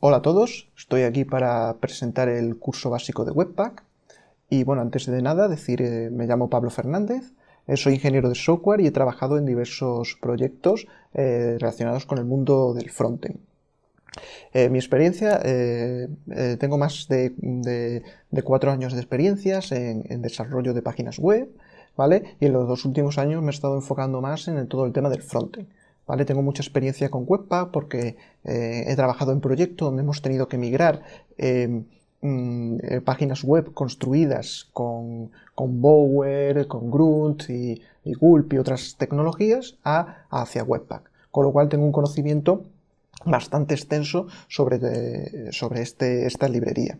Hola a todos, estoy aquí para presentar el curso básico de Webpack. Y bueno, antes de nada, decir, eh, me llamo Pablo Fernández, eh, soy ingeniero de software y he trabajado en diversos proyectos eh, relacionados con el mundo del frontend. mi experiencia, tengo más de, cuatro años de experiencias en, desarrollo de páginas web, ¿vale? Y en los dos últimos años me he estado enfocando más en todo el tema del frontend. Tengo mucha experiencia con Webpack porque eh, he trabajado en proyectos donde hemos tenido que migrar em, mm, eh, páginas web construidas con, con Bower, con Grunt y, Gulp y otras tecnologías hacia Webpack. Con lo cual tengo un conocimiento bastante extenso sobre, eh, este, esta librería.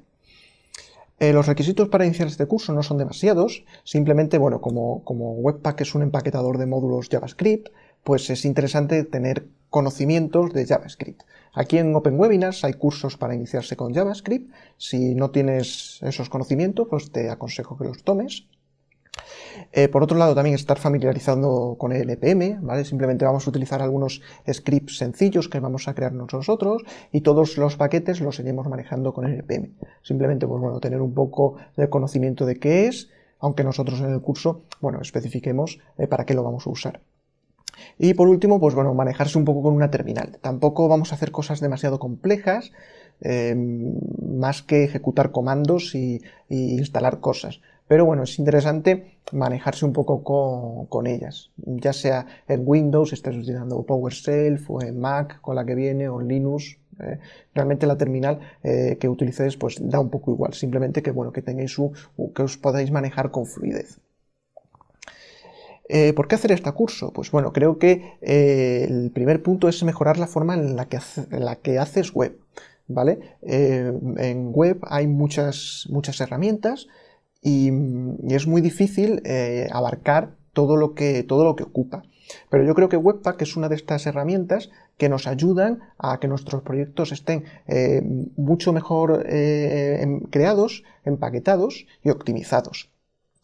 los requisitos para iniciar este curso no son demasiados, simplemente, bueno, como, como Webpack es un empaquetador de módulos JavaScript, pues es interesante tener conocimientos de JavaScript. Aquí en Open Webinars hay cursos para iniciarse con JavaScript. Si no tienes esos conocimientos, pues te aconsejo que los tomes. Eh, por otro lado, también estar familiarizando con el NPM, ¿vale? Simplemente vamos a utilizar algunos scripts sencillos que vamos a crear nosotros y todos los paquetes los iremos manejando con el NPM. Simplemente, pues bueno, tener un poco de conocimiento de qué es, aunque nosotros en el curso, bueno, especifiquemos eh, para qué lo vamos a usar. Y por último, pues bueno, manejarse un poco con una terminal. Tampoco vamos a hacer cosas demasiado complejas, eh, más que ejecutar comandos y, instalar cosas. Pero bueno, es interesante manejarse un poco con, ellas, ya sea en Windows, estás utilizando PowerShell, o en Mac con la que viene, o en Linux, eh. realmente la terminal eh, que utilicéis pues da un poco igual, simplemente que bueno que tengáis un, que os podáis manejar con fluidez. Eh, ¿Por qué hacer este curso? Pues bueno, creo que eh, el primer punto es mejorar la forma en la que, haces web. ¿Vale? Eh, en web hay muchas, muchas herramientas y, es muy difícil abarcar todo lo, que, todo lo que ocupa. Pero yo creo que Webpack es una de estas herramientas que nos ayudan a que nuestros proyectos estén mucho mejor creados, empaquetados y optimizados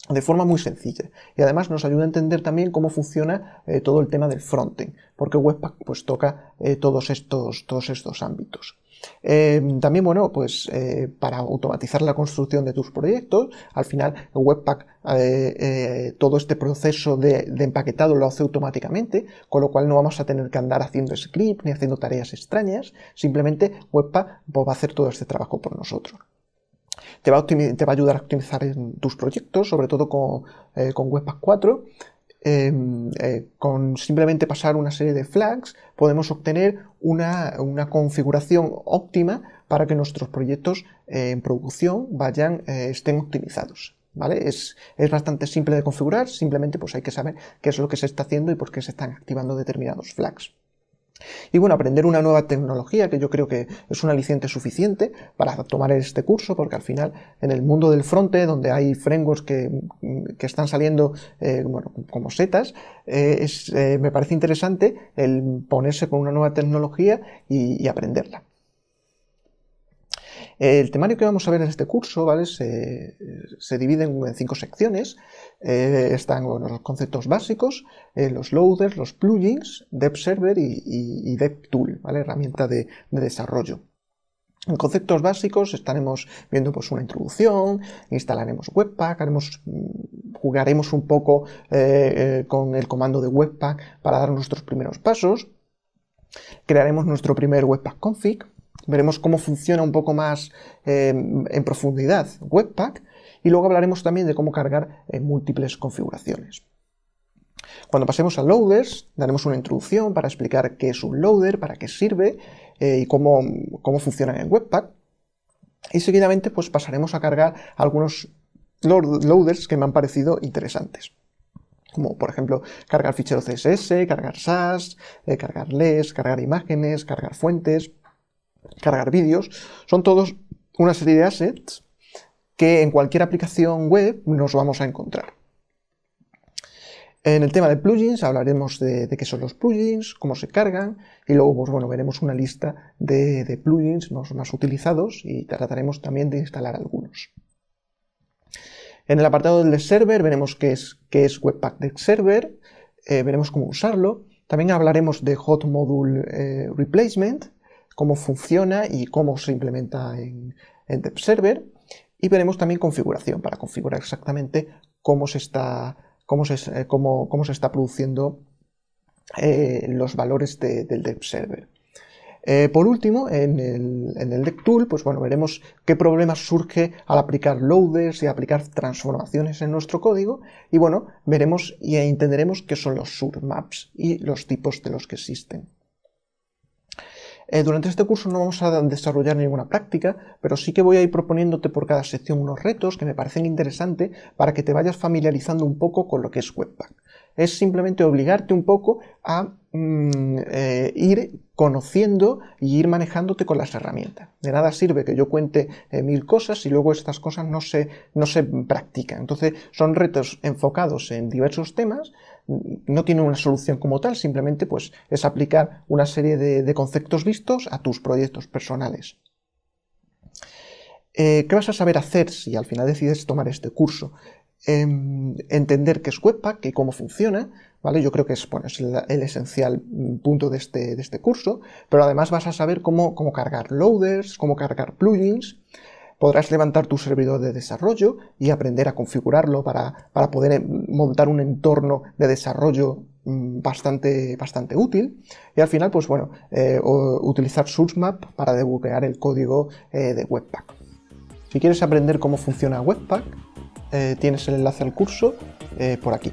de forma muy sencilla y además nos ayuda a entender también cómo funciona eh, todo el tema del frontend porque Webpack pues toca eh, todos, estos, todos estos ámbitos eh, también bueno pues para automatizar la construcción de tus proyectos al final Webpack todo este proceso de, empaquetado lo hace automáticamente con lo cual no vamos a tener que andar haciendo script ni haciendo tareas extrañas simplemente Webpack pues, va a hacer todo este trabajo por nosotros te va, a ayudar a optimizar en tus proyectos, sobre todo con, eh, Webpack 4. Em, eh, con simplemente pasar una serie de flags podemos obtener una, configuración óptima para que nuestros proyectos eh, en producción vayan, estén optimizados. ¿Vale? Es, es, bastante simple de configurar, simplemente pues hay que saber qué es lo que se está haciendo y por qué se están activando determinados flags. Y bueno, aprender una nueva tecnología, que yo creo que es un aliciente suficiente para tomar este curso, porque al final en el mundo del fronte, donde hay frameworks que, mm, están saliendo eh, como setas, eh, eh, me parece interesante el ponerse con una nueva tecnología y aprenderla. El temario que vamos a ver en este curso ¿vale? se, divide en, cinco secciones. Eh, están los conceptos básicos, eh, los loaders, los plugins, Dev Server y, y, Tool, ¿vale? herramienta de, desarrollo. En conceptos básicos estaremos viendo pues, una introducción, instalaremos Webpack, haremos, mm, jugaremos un poco eh, con el comando de Webpack para dar nuestros primeros pasos, crearemos nuestro primer Webpack config, veremos cómo funciona un poco más eh, en profundidad Webpack y luego hablaremos también de cómo cargar en múltiples configuraciones. Cuando pasemos a loaders, daremos una introducción para explicar qué es un loader, para qué sirve eh, y cómo, funciona en Webpack. Y seguidamente pues, pasaremos a cargar algunos loaders que me han parecido interesantes como por ejemplo cargar ficheros CSS, cargar SAS, eh, cargar LES, cargar imágenes, cargar fuentes, cargar vídeos, son todos una serie de assets que en cualquier aplicación web nos vamos a encontrar. En el tema de plugins hablaremos de, qué son los plugins, cómo se cargan y luego pues, bueno, veremos una lista de, plugins más utilizados y trataremos también de instalar algunos. En el apartado del server veremos qué es, qué es Webpack Server, eh, veremos cómo usarlo. También hablaremos de Hot Module eh, Replacement cómo funciona y cómo se implementa en, en Server. Y veremos también configuración para configurar exactamente cómo se está, cómo se, eh, está produciendo eh, los valores del Dev Server. Eh, por último, en el, en pues bueno, veremos qué problemas surge al aplicar loaders y aplicar transformaciones en nuestro código. Y bueno, veremos y entenderemos qué son los surmaps y los tipos de los que existen. Eh, durante este curso no vamos a desarrollar ninguna práctica, pero sí que voy a ir proponiéndote por cada sección unos retos que me parecen interesantes para que te vayas familiarizando un poco con lo que es Webpack. Es simplemente obligarte un poco a mm, eh, ir conociendo y ir manejándote con las herramientas. De nada sirve que yo cuente eh, mil cosas y luego estas cosas no se, no se practican. Entonces son retos enfocados en diversos temas no tiene una solución como tal, simplemente pues es aplicar una serie de, conceptos vistos a tus proyectos personales. Eh, ¿Qué vas a saber hacer si al final decides tomar este curso? Em, entender qué es Webpack y cómo funciona, ¿vale? Yo creo que es, el, esencial mm, punto este, de este, curso, pero además vas a saber cómo, cómo cargar loaders, cómo cargar plugins, podrás levantar tu servidor de desarrollo y aprender a configurarlo para, poder eh, montar un entorno de desarrollo mm, bastante, bastante útil. Y al final, pues bueno, eh, utilizar SourceMap para debuguear el código eh, de Webpack. Si quieres aprender cómo funciona Webpack, tienes el enlace al curso por aquí.